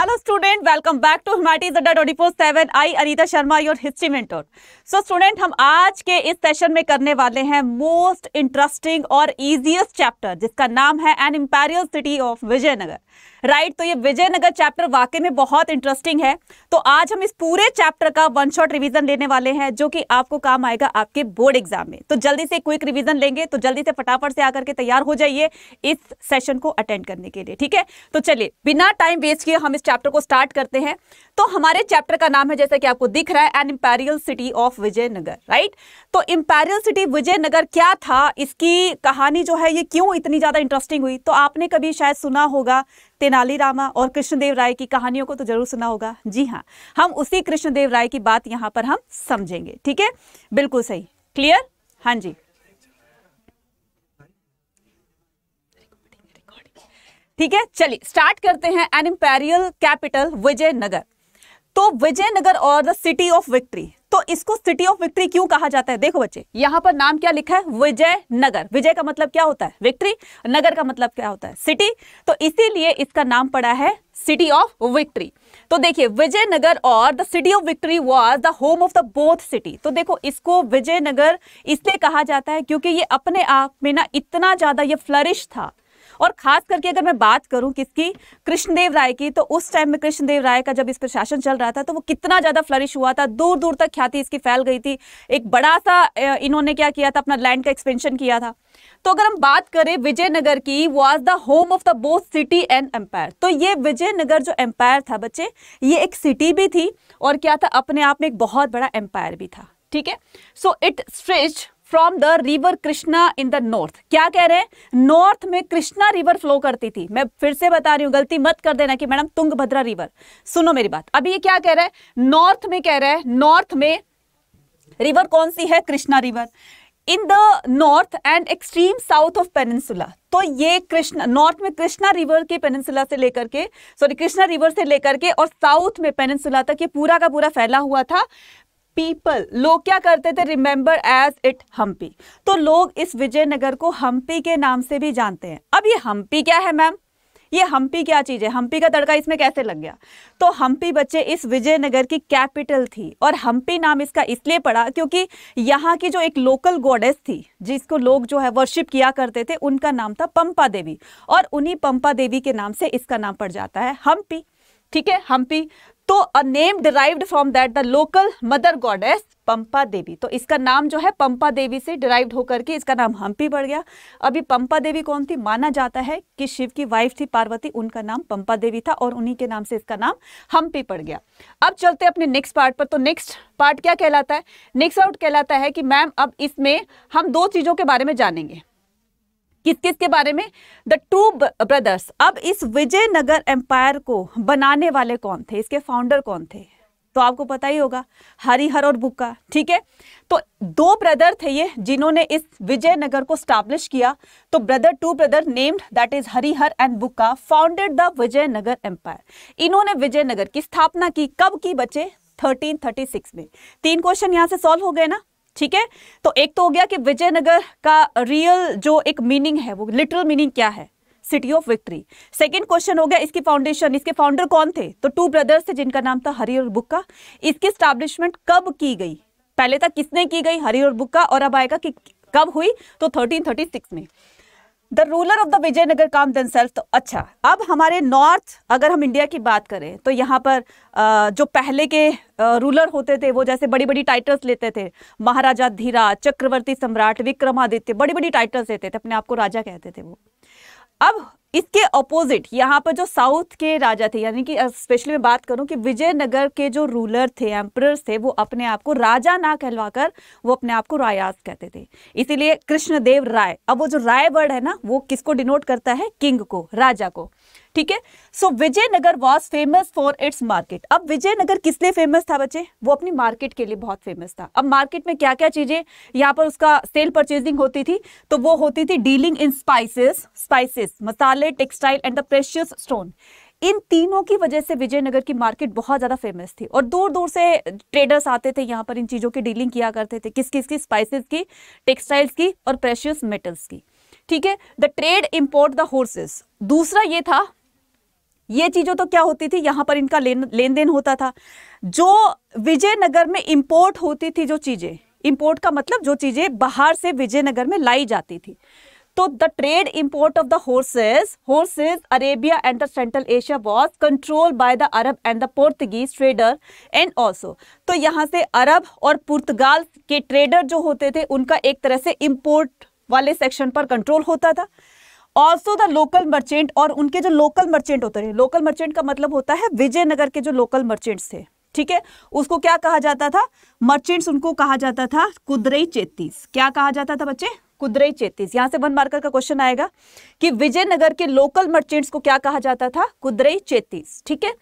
Hello student welcome back to हिमाटी जड्डा twenty four seven I Anita Sharma your history mentor so student हम आज के इस सेशन में करने वाले हैं मोस्ट इंटरेस्टिंग और इजीएस्ट चैप्टर जिसका नाम है an imperial city of Vijayanagar right तो ये विजयनगर चैप्टर वाकई में बहुत इंटरेस्टिंग है तो आज हम इस पूरे चैप्टर का वन शॉट रिविजन लेने वाले हैं जो कि आपको काम आएगा आपके बोर्ड एग्जाम में तो जल्दी से क्विक रिविजन लेंगे तो जल्दी से फटाफट से आकर के तैयार हो जाइए इस सेशन को अटेंड करने के लिए ठीक है तो चलिए बिना टाइम वेस्ट किए हम इस चैप्टर को स्टार्ट करते हैं तो हमारे चैप्टर का नाम है जैसे कि आपको दिख रहा है an imperial city of Vijayanagar right तो इंपेरियल सिटी विजयनगर क्या था इसकी कहानी जो है ये क्यों इतनी ज़्यादा इंटरेस्टिंग हुई तो आपने कभी शायद सुना होगा तेनालीरामा और कृष्णदेव राय की कहानियों को तो जरूर सुना होगा जी हाँ हम उसी कृष्णदेव राय की बात यहां पर हम समझेंगे ठीक है बिल्कुल सही क्लियर हाँ जी ठीक है चलिए स्टार्ट करते हैं एन इंपेरियल कैपिटल विजयनगर तो विजयनगर और द सिटी ऑफ विक्ट्री तो इसको सिटी ऑफ विक्ट्री क्यों कहा जाता है देखो बच्चे यहां पर नाम क्या लिखा है विजय नगर विजय का मतलब क्या होता है विक्ट्री नगर का मतलब क्या होता है सिटी तो इसीलिए इसका नाम पड़ा है सिटी ऑफ विक्ट्री तो देखिए विजयनगर और the city of victory was the home of the both city तो देखो इसको विजयनगर इसलिए कहा जाता है क्योंकि ये अपने आप में ना इतना ज्यादा ये फ्लरिश था और खास करके अगर मैं बात करूं किसकी कृष्णदेव राय की तो उस टाइम में कृष्णदेव राय का जब इस पर शासन चल रहा था तो वो कितना ज़्यादा फ्लरिश हुआ था दूर दूर तक ख्याति इसकी फैल गई थी एक बड़ा सा इन्होंने क्या किया था अपना लैंड का एक्सपेंशन किया था तो अगर हम बात करें विजयनगर की was the home of the both city and empire तो ये विजयनगर जो एम्पायर था बच्चे ये एक सिटी भी थी और क्या था अपने आप में एक बहुत बड़ा एम्पायर भी था ठीक है so it stretch from the river Krishna in the north क्या कह रहे हैं नॉर्थ में कृष्णा रिवर फ्लो करती थी मैं फिर से बता रही हूँ गलती मत कर देना कि मैडम तुंगभद्रा रिवर सुनो मेरी बात अभी ये क्या कह रहा है नॉर्थ में कह रहा है नॉर्थ में रिवर कौन सी है Krishna river in the north and extreme south of peninsula तो ये कृष्णा नॉर्थ में कृष्णा रिवर के पेनिनसुला से लेकर के सॉरी कृष्णा रिवर से लेकर के और साउथ में पेनिनसुला तक ये पूरा का पूरा फैला हुआ था पीपल लोग क्या करते थे रिमेंबर एज इट हम्पी तो लोग इस विजयनगर को हम्पी के नाम से भी जानते हैं अब ये हम्पी क्या है मैम ये हम्पी क्या चीज़ है हम्पी का तड़का इसमें कैसे लग गया तो हम्पी बच्चे इस विजयनगर की कैपिटल थी और हम्पी नाम इसका इसलिए पड़ा क्योंकि यहाँ की जो एक लोकल गॉडेस थी जिसको लोग जो है वर्शिप किया करते थे उनका नाम था पंपा देवी और उन्हीं पंपा देवी के नाम से इसका नाम पड़ जाता है हम्पी ठीक है हम्पी तो a name derived from that the local mother goddess Pampa Devi तो इसका नाम जो है पंपा देवी से डिराइव्ड होकर के इसका नाम हम्पी बढ़ गया अभी पंपा देवी कौन थी माना जाता है कि शिव की वाइफ थी पार्वती उनका नाम पंपा देवी था और उन्हीं के नाम से इसका नाम हम्पी पड़ गया अब चलते अपने नेक्स्ट पार्ट पर तो नेक्स्ट पार्ट क्या कहलाता है नेक्स्ट आउट कहलाता है कि मैम अब इसमें हम दो चीज़ों के बारे में जानेंगे किस किस के बारे में द टू ब्रदर्स अब इस विजयनगर एम्पायर को बनाने वाले कौन थे इसके फाउंडर कौन थे तो आपको पता ही होगा हरिहर और बुक्का ठीक है तो दो ब्रदर थे ये जिन्होंने इस विजयनगर को स्टैब्लिश किया तो brother two brother named that is Harihara and Bukka founded the Vijayanagar empire इन्होंने विजयनगर की स्थापना की कब की बच्चे 1336 में तीन क्वेश्चन यहाँ से सॉल्व हो गए ना ठीक है तो एक तो हो गया कि विजयनगर का रियल जो एक मीनिंग है वो लिटरल मीनिंग क्या है city of victory second question हो गया इसकी फाउंडेशन इसके फाउंडर कौन थे तो टू ब्रदर्स थे जिनका नाम था हरि और बुक्का इसकी स्टैब्लिशमेंट कब की गई पहले तक किसने की गई हरि और बुक्का और अब आएगा कि कब हुई तो 1336 में the ruler of the Vijayanagar calm self तो अच्छा अब हमारे नॉर्थ अगर हम इंडिया की बात करें तो यहाँ पर जो पहले के रूलर होते थे वो जैसे बड़ी बड़ी टाइटल्स लेते थे महाराजा धीरा चक्रवर्ती सम्राट विक्रमादित्य बड़ी बड़ी टाइटल्स लेते थे अपने आप को राजा कहते थे वो अब इसके अपोजिट यहाँ पर जो साउथ के राजा थे यानी कि स्पेशली मैं बात करूँ कि विजयनगर के जो रूलर थे एम्प्रर्स थे वो अपने आप को राजा ना कहलवाकर वो अपने आप को रायास कहते थे इसीलिए कृष्णदेव राय अब वो जो राय वर्ड है ना वो किसको डिनोट करता है किंग को राजा को ठीक है so Vijayanagar was famous for its market अब विजयनगर किस लिए फेमस था बच्चे वो अपनी मार्केट के लिए बहुत फेमस था अब मार्केट में क्या क्या चीजें यहाँ पर उसका सेल परचेजिंग होती थी तो वो होती थी डीलिंग इन स्पाइसेस स्पाइसेस मसाले textile and the precious stone इन तीनों की वजह से विजयनगर की मार्केट बहुत ज़्यादा फेमस थी और दूर दूर से ट्रेडर्स आते थे यहाँ पर इन चीज़ों की डीलिंग किया करते थे किस किस की स्पाइसेस की टेक्सटाइल्स की और प्रेशियस मेटल्स की ठीक है the trade import the horses दूसरा ये था ये चीजों तो क्या होती थी यहाँ पर इनका लेन लेन देन होता था जो विजयनगर में इम्पोर्ट होती थी जो चीज़ें इम्पोर्ट का मतलब जो चीज़ें बाहर से विजयनगर में लाई जाती थी तो the trade import of the horses horses Arabia and the central Asia was control by the Arab and the portuguese trader and also तो यहाँ से अरब और पुर्तगाल के ट्रेडर जो होते थे उनका एक तरह से इम्पोर्ट वाले सेक्शन पर कंट्रोल होता था ऑल्सो द लोकल मर्चेंट और उनके जो लोकल मर्चेंट होते रहे लोकल मर्चेंट का मतलब होता है विजयनगर के जो लोकल मर्चेंट्स थे ठीक है उसको क्या कहा जाता था मर्चेंट्स उनको कहा जाता था कुदरई चेतीस क्या कहा जाता था बच्चे कुदरई चेतीस यहां से वन मार्कर का क्वेश्चन आएगा कि विजयनगर के लोकल मर्चेंट्स को क्या कहा जाता था कुदरई चेतीस ठीक है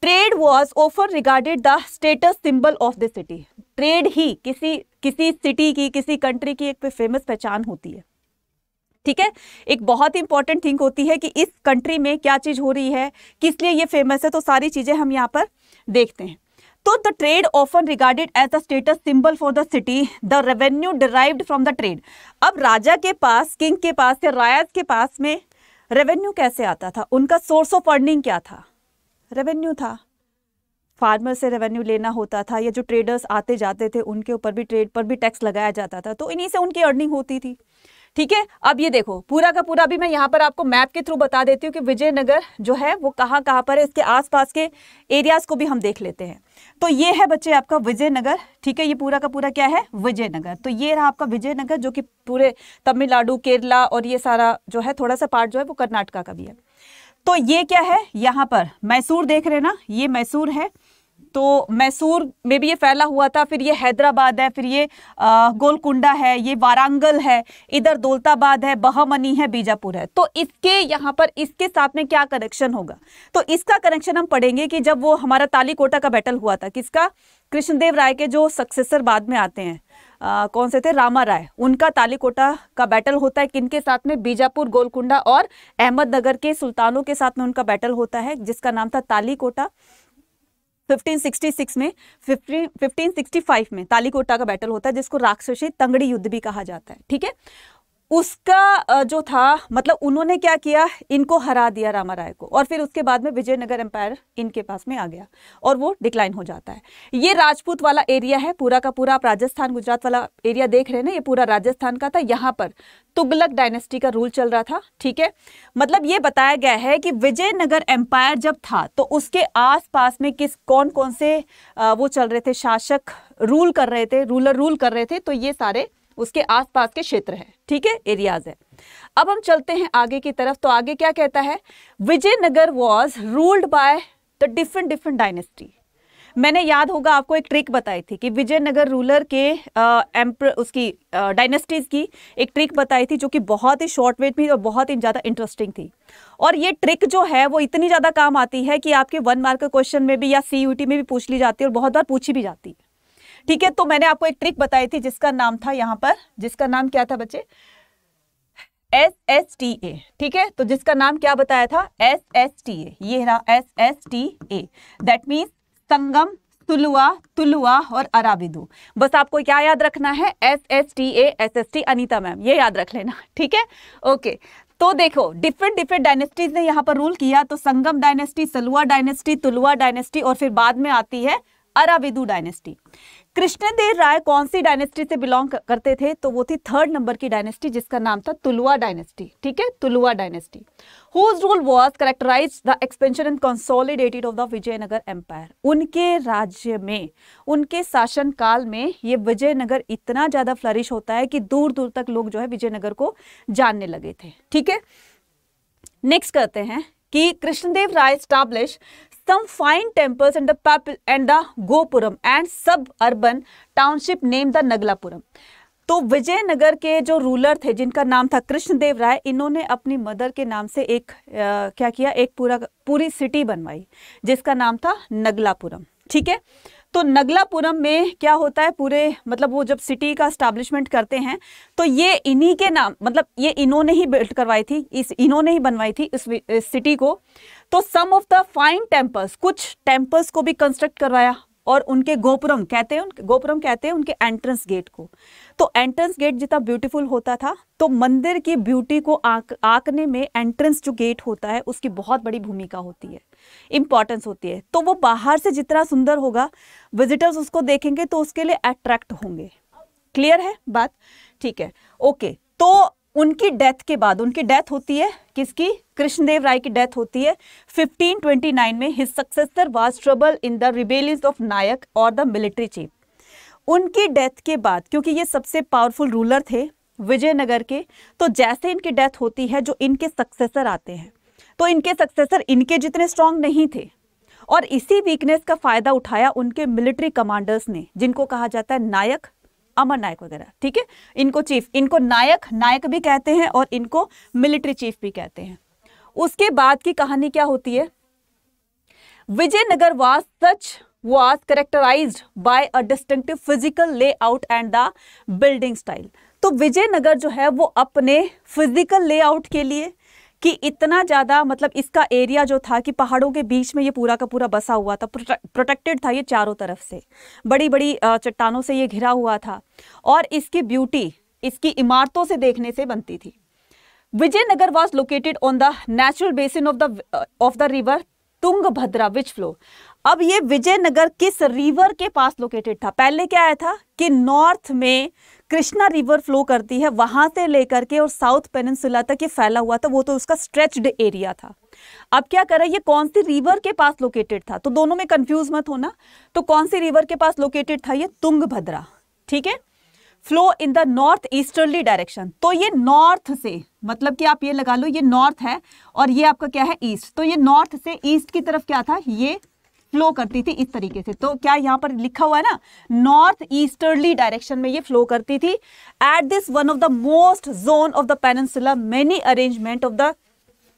trade was often regarded the status symbol of the city trade ही किसी किसी सिटी की किसी कंट्री की एक फेमस पहचान होती है ठीक है एक बहुत ही इंपॉर्टेंट थिंग होती है कि इस कंट्री में क्या चीज़ हो रही है किस लिए ये फेमस है तो सारी चीज़ें हम यहाँ पर देखते हैं तो the trade often regarded as a status symbol for the city the revenue derived from the trade अब राजा के पास किंग के पास या रायत के पास में रेवेन्यू कैसे आता था उनका सोर्स ऑफ अर्निंग क्या था रेवेन्यू था फार्मर से रेवेन्यू लेना होता था या जो ट्रेडर्स आते जाते थे उनके ऊपर भी ट्रेड पर भी टैक्स लगाया जाता था तो इन्हीं से उनकी अर्निंग होती थी ठीक है अब ये देखो पूरा का पूरा भी मैं यहाँ पर आपको मैप के थ्रू बता देती हूँ कि विजयनगर जो है वो कहाँ कहाँ पर है इसके आसपास के एरियाज को भी हम देख लेते हैं तो ये है बच्चे आपका विजयनगर ठीक है ये पूरा का पूरा क्या है विजयनगर तो ये रहा आपका विजयनगर जो कि पूरे तमिलनाडु केरला और ये सारा जो है थोड़ा सा पार्ट जो है वो कर्नाटका का भी है तो ये क्या है यहाँ पर मैसूर देख रहे ना ये मैसूर है तो मैसूर में भी ये फैला हुआ था फिर ये हैदराबाद है फिर ये गोलकुंडा है ये वारंगल है इधर दौलताबाद है बहमनी है बीजापुर है तो इसके यहाँ पर इसके साथ में क्या कनेक्शन होगा तो इसका कनेक्शन हम पढ़ेंगे कि जब वो हमारा तालीकोटा का बैटल हुआ था किसका कृष्णदेव राय के जो सक्सेसर बाद में आते हैं आ, कौन से थे रामा राय उनका तालीकोटा का बैटल होता है किनके साथ में बीजापुर गोलकुंडा और अहमदनगर के सुल्तानों के साथ में उनका बैटल होता है जिसका नाम था तालीकोटा 1566 में 15, 1565 में तालीकोटा का बैटल होता है जिसको राक्षसी तंगड़ी युद्ध भी कहा जाता है ठीक है उसका जो था मतलब उन्होंने क्या किया इनको हरा दिया रामा राय को और फिर उसके बाद में विजयनगर एम्पायर इनके पास में आ गया और वो डिक्लाइन हो जाता है ये राजपूत वाला एरिया है पूरा का पूरा आप राजस्थान गुजरात वाला एरिया देख रहे हैं ना ये पूरा राजस्थान का था यहाँ पर तुगलक डायनेस्टी का रूल चल रहा था ठीक है मतलब ये बताया गया है कि विजयनगर एम्पायर जब था तो उसके आस में किस कौन कौन से वो चल रहे थे शासक रूल कर रहे थे रूलर रूल कर रहे थे तो ये सारे उसके आसपास के क्षेत्र है ठीक है एरियाज है अब हम चलते हैं आगे की तरफ तो आगे क्या कहता है Vijayanagar was ruled by the different different dynasty मैंने याद होगा आपको एक ट्रिक बताई थी कि विजयनगर रूलर के एम्प्र उसकी डायनेस्टीज की एक ट्रिक बताई थी जो कि बहुत ही शॉर्ट वेट में और बहुत ही ज़्यादा इंटरेस्टिंग थी और ये ट्रिक जो है वो इतनी ज़्यादा काम आती है कि आपके वन मार्क क्वेश्चन में भी या सी में भी पूछ ली जाती है और बहुत बार पूछी भी जाती है ठीक है तो मैंने आपको एक ट्रिक बताई थी जिसका नाम था यहां पर जिसका नाम क्या था बच्चे एस एस टी ए ठीक है तो जिसका नाम क्या बताया था एस एस टी ए ये रहा S S T A that means Sangam Tuluva Tuluva और अराबिदू बस आपको क्या याद रखना है S S T A S S T Anita ma'am ये याद रख लेना ठीक है ओके तो देखो डिफरेंट डिफरेंट डायनेस्टीज ने यहाँ पर रूल किया तो Sangam dynasty Saluva dynasty Tuluva dynasty और फिर बाद में आती है अराबिदू डायनेस्टी कृष्णदेव राय कौन सी डायनेस्टी से बिलोंग करते थे तो वो थी थर्ड नंबर की डायनेस्टी जिसका नाम था तुलुआ डायनेस्टी ठीक है Tuluva dynasty whose rule was characterise the expansion and consolidated of the Vijayanagar empire उनके राज्य में उनके शासन काल में ये विजयनगर इतना ज़्यादा फ्लरिश होता है कि दूर दूर तक लोग जो है विजयनगर को जानने लगे थे ठीक है नेक्स्ट करते हैं कि Krishnadeva Raya establish some fine temples and the papil and the Gopuram and suburban township named the Naglapuram. तो विजयनगर के जो रूलर थे जिनका नाम था कृष्णदेव राय इन्होंने अपनी मदर के नाम से एक आ, क्या किया एक पूरा पूरी सिटी बनवाई जिसका नाम था नगलापुरम ठीक है तो नगलापुरम में क्या होता है पूरे मतलब वो जब सिटी का स्टैब्लिशमेंट करते हैं तो ये इन्हीं के नाम मतलब ये इन्होंने ही बिल्ट करवाई थी इस इन्होंने ही बनवाई थी इस, इस सिटी को तो some of the fine temples कुछ टेम्पल्स को भी कंस्ट्रक्ट करवाया और उनके गोपुरम कहते हैं उनके गोपुरम कहते हैं उनके एंट्रेंस गेट को तो एंट्रेंस गेट जितना ब्यूटीफुल होता था तो मंदिर की ब्यूटी को आंक आंकने में एंट्रेंस जो गेट होता है उसकी बहुत बड़ी भूमिका होती है इंपॉर्टेंस होती है तो वो बाहर से जितना सुंदर होगा विजिटर्स उसको देखेंगे तो उसके लिए अट्रैक्ट होंगे क्लियर है बात ठीक है ओके तो उनकी डेथ के बाद उनकी डेथ होती है किसकी कृष्णदेव राय की डेथ होती है 1529 में his successor was trouble in the rebellions of Nayak और द मिलिट्री चीफ उनकी डेथ के बाद क्योंकि ये सबसे पावरफुल रूलर थे विजयनगर के तो जैसे इनकी डेथ होती है जो इनके सक्सेसर आते हैं तो इनके सक्सेसर इनके जितने स्ट्रांग नहीं थे और इसी वीकनेस का फायदा उठाया उनके मिलिट्री कमांडर्स ने जिनको कहा जाता है नायक अमर नायक वगैरह ठीक है इनको चीफ इनको नायक नायक भी कहते हैं और इनको मिलिट्री चीफ भी कहते हैं उसके बाद की कहानी क्या होती है Vijayanagar was such was characterise by a distinctive physical layout and the building style तो विजयनगर जो है वो अपने फिजिकल लेआउट के लिए कि इतना ज़्यादा मतलब इसका एरिया जो था कि पहाड़ों के बीच में ये पूरा का पूरा बसा हुआ था प्रोटेक्टेड था ये चारों तरफ से बड़ी बड़ी चट्टानों से ये घिरा हुआ था और इसकी ब्यूटी इसकी इमारतों से देखने से बनती थी Vijayanagar was located on the natural basin of the of the river Tungabhadra which flow अब ये विजयनगर किस रिवर के पास लोकेटेड था पहले क्या आया था कि नॉर्थ में कृष्णा रिवर फ्लो करती है वहां से लेकर के और साउथ पेनसुला तक ये फैला हुआ था वो तो उसका स्ट्रेच्ड एरिया था अब क्या करें ये कौन सी रिवर के पास लोकेटेड था तो दोनों में कंफ्यूज मत होना तो कौन सी रिवर के पास लोकेटेड था ये तुंग ठीक है flow in the north easterly direction तो ये नॉर्थ से मतलब कि आप ये लगा लो ये नॉर्थ है और ये आपका क्या है ईस्ट तो ये नॉर्थ से ईस्ट की तरफ क्या था ये फ्लो करती थी इस तरीके से तो क्या यहाँ पर लिखा हुआ है ना नॉर्थ ईस्टर्ली डायरेक्शन में ये फ्लो करती थी at this one of the most zone of the peninsula many arrangement of the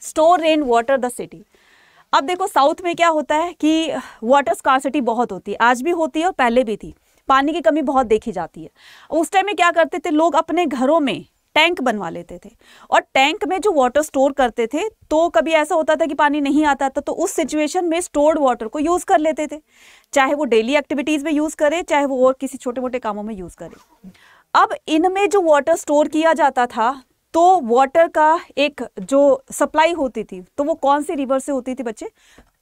store rain water the city अब देखो साउथ में क्या होता है कि वाटर स्कॉसिटी बहुत होती है आज भी होती है और पहले भी थी पानी की कमी बहुत देखी जाती है उस टाइम में क्या करते थे लोग अपने घरों में टैंक बनवा लेते थे और टैंक में जो वाटर स्टोर करते थे तो कभी ऐसा होता था कि पानी नहीं आता था तो उस सिचुएशन में स्टोर्ड वाटर को यूज़ कर लेते थे चाहे वो डेली एक्टिविटीज़ में यूज़ करें चाहे वो और किसी छोटे मोटे कामों में यूज़ करें अब इनमें जो वाटर स्टोर किया जाता था तो वाटर का एक जो सप्लाई होती थी तो वो कौन सी रिवर से होती थी बच्चे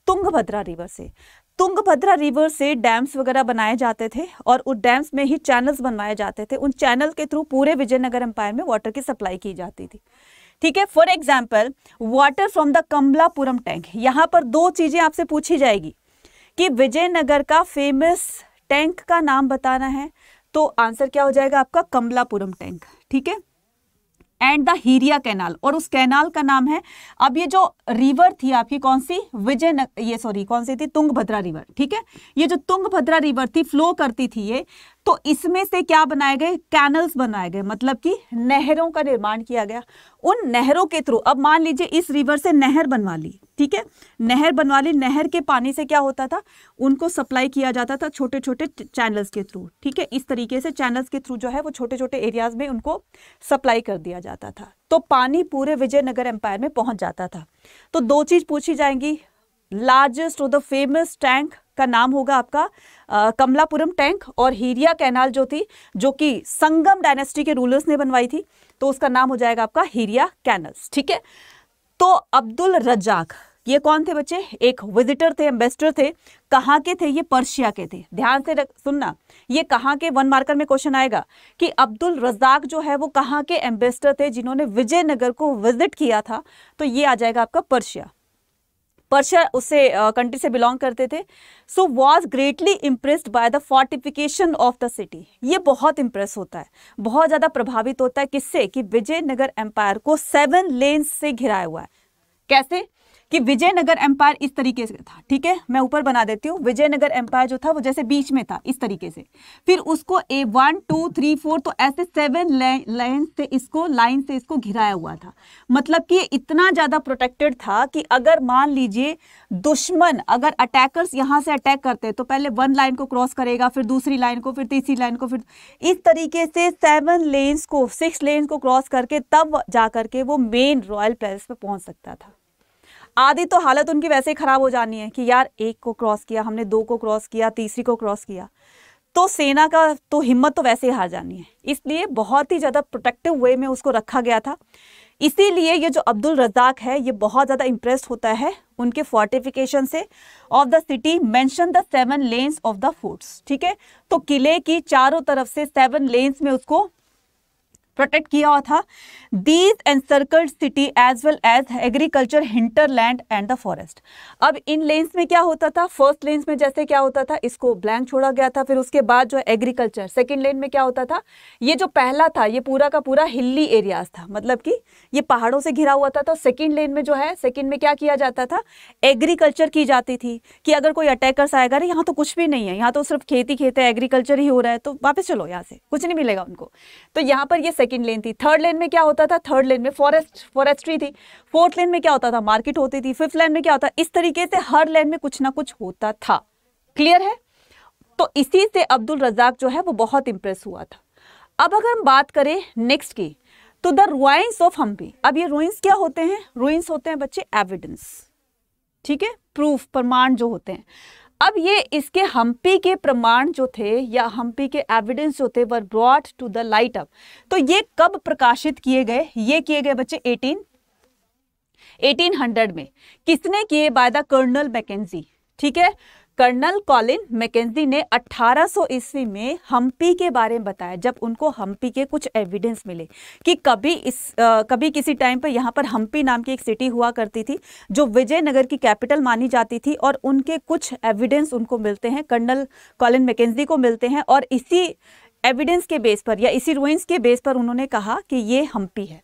तुंगभद्रा रिवर से तुंगभद्रा रिवर से डैम्स वगैरह बनाए जाते थे और उस डैम्स में ही चैनल्स बनवाए जाते थे उन चैनल के थ्रू पूरे विजयनगर एम्पायर में वाटर की सप्लाई की जाती थी ठीक है for example water from the Kamalapuram tank यहाँ पर दो चीज़ें आपसे पूछी जाएगी कि विजयनगर का फेमस टैंक का नाम बताना है तो आंसर क्या हो जाएगा आपका कमलापुरम टैंक ठीक है एंड द हीरिया कैनाल और उस कैनाल का नाम है अब ये जो रिवर थी आपकी कौन सी विजय ये सॉरी कौन सी थी तुंगभद्रा रिवर ठीक है ये जो तुंगभद्रा रिवर थी फ्लो करती थी ये तो इसमें से क्या बनाए गए कैनल्स बनाए गए मतलब कि नहरों का निर्माण किया गया उन नहरों के थ्रू अब मान लीजिए इस रिवर से नहर बनवा ली ठीक है नहर बनवा ली नहर के पानी से क्या होता था उनको सप्लाई किया जाता था छोटे छोटे चैनल्स के थ्रू ठीक है इस तरीके से चैनल्स के थ्रू जो है वो छोटे छोटे एरियाज में उनको सप्लाई कर दिया जाता था तो पानी पूरे विजयनगर एम्पायर में पहुंच जाता था तो दो चीज़ पूछी जाएंगी लार्जेस्ट और द फेमस टैंक का नाम होगा आपका कमलापुरम टैंक और हीरिया कैनाल जो थी जो कि संगम डायनेस्टी के रूलर्स ने बनवाई थी तो उसका नाम हो जाएगा आपका हीरिया कैनल्स ठीक है तो अब्दुल रजाक ये कौन थे बच्चे एक विजिटर थे एम्बेसडर थे कहाँ के थे ये पर्शिया के थे ध्यान से रख सुनना ये कहाँ के वन मार्कर में क्वेश्चन आएगा कि अब्दुल रजाक जो है वो कहाँ के एम्बेसडर थे जिन्होंने विजयनगर को विजिट किया था तो ये आ जाएगा आपका पर्शिया पर्शिया उससे कंट्री से बिलोंग करते थे so was greatly impressed by the fortification of the city ये बहुत इम्प्रेस होता है बहुत ज़्यादा प्रभावित होता है किससे कि विजयनगर एम्पायर को सेवन लेन्स से घिराया हुआ है कैसे कि विजयनगर एम्पायर इस तरीके से था ठीक है मैं ऊपर बना देती हूँ विजयनगर एम्पायर जो था वो जैसे बीच में था इस तरीके से फिर उसको A one two three four तो ऐसे सेवन लाइन से इसको लाइन से इसको घिराया हुआ था मतलब कि इतना ज़्यादा प्रोटेक्टेड था कि अगर मान लीजिए दुश्मन अगर अटैकर्स यहाँ से अटैक करते तो पहले वन लाइन को क्रॉस करेगा फिर दूसरी लाइन को फिर तीसरी लाइन को फिर इस तरीके से सेवन लेन्स को सिक्स लेन्स को क्रॉस करके तब जा करके वो मेन रॉयल पैलेस पर पहुंच सकता था आधी तो हालत उनकी वैसे ही ख़राब हो जानी है कि यार एक को क्रॉस किया हमने दो को क्रॉस किया तीसरी को क्रॉस किया तो सेना का तो हिम्मत तो वैसे ही हार जानी है इसलिए बहुत ही ज़्यादा प्रोटेक्टिव वे में उसको रखा गया था इसीलिए ये जो अब्दुल रजाक है ये बहुत ज़्यादा इम्प्रेस होता है उनके फोर्टिफिकेशन से of the city mention the seven lanes of the forts ठीक है तो किले की चारों तरफ से सेवन लेन्स में उसको प्रोटेक्ट किया हुआ था these and encircled city as well as agriculture hinterland and the forest अब इन लेंस में क्या होता था फर्स्ट लेंस में जैसे क्या होता था इसको ब्लैंक छोड़ा गया था फिर उसके बाद जो है एग्रीकल्चर सेकेंड लेन में क्या होता था ये जो पहला था ये पूरा का पूरा हिली एरियाज था मतलब कि ये पहाड़ों से घिरा हुआ था तो सेकेंड लेन में जो है सेकेंड में क्या किया जाता था एग्रीकल्चर की जाती थी कि अगर कोई अटैकर्स आएगा यहाँ तो कुछ भी नहीं है यहाँ तो सिर्फ खेती खेते एग्रीकल्चर ही हो रहा है तो वापस चलो यहाँ से कुछ नहीं मिलेगा उनको तो यहाँ पर ये सेकेंड लेन थी थर्ड लेन में क्या होता था थर्ड लेन में फॉरेस्ट फॉरेस्ट्री थी फोर्थ लेन में क्या होता था मार्केट होती थी फिफ्थ लेन में क्या होता इस तरीके से हर लेन में कुछ ना कुछ होता था क्लियर है तो इसी से अब्दुल रजाक जो है वो बहुत इंप्रेस हुआ था अब अगर हम बात करें नेक्स्ट की तो द रुइंस ऑफ हम्पी अब ये रुइंस क्या होते हैं रुइंस होते हैं बच्चे एविडेंस ठीक है प्रूफ प्रमाण जो होते हैं अब ये इसके हम्पी के प्रमाण जो थे या हम्पी के एविडेंस जो थे were brought to the light up तो ये कब प्रकाशित किए गए ये किए गए बच्चे 18 1800 में किसने किए बाय द कर्नल मैकेजी ठीक है कर्नल कॉलिन मैकेजी ने 1800 ईस्वी में हम्पी के बारे में बताया जब उनको हम्पी के कुछ एविडेंस मिले कि कभी इस आ, कभी किसी टाइम पर यहाँ पर हम्पी नाम की एक सिटी हुआ करती थी जो विजयनगर की कैपिटल मानी जाती थी और उनके कुछ एविडेंस उनको मिलते हैं कर्नल कॉलिन मैकेजी को मिलते हैं और इसी एविडेंस के बेस पर या इसी रोइंस के बेस पर उन्होंने कहा कि ये हम्पी है